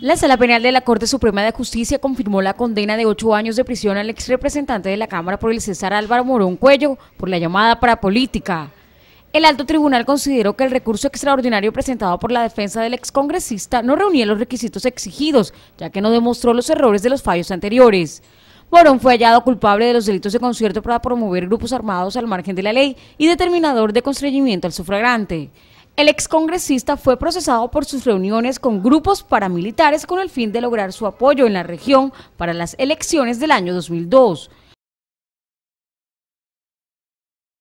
La sala penal de la Corte Suprema de Justicia confirmó la condena de ocho años de prisión al ex representante de la Cámara por el César Álvaro Morón Cuello por la llamada para política. El alto tribunal consideró que el recurso extraordinario presentado por la defensa del excongresista no reunía los requisitos exigidos, ya que no demostró los errores de los fallos anteriores. Morón fue hallado culpable de los delitos de concierto para promover grupos armados al margen de la ley y determinador de constreñimiento al sufragante. El excongresista fue procesado por sus reuniones con grupos paramilitares con el fin de lograr su apoyo en la región para las elecciones del año 2002.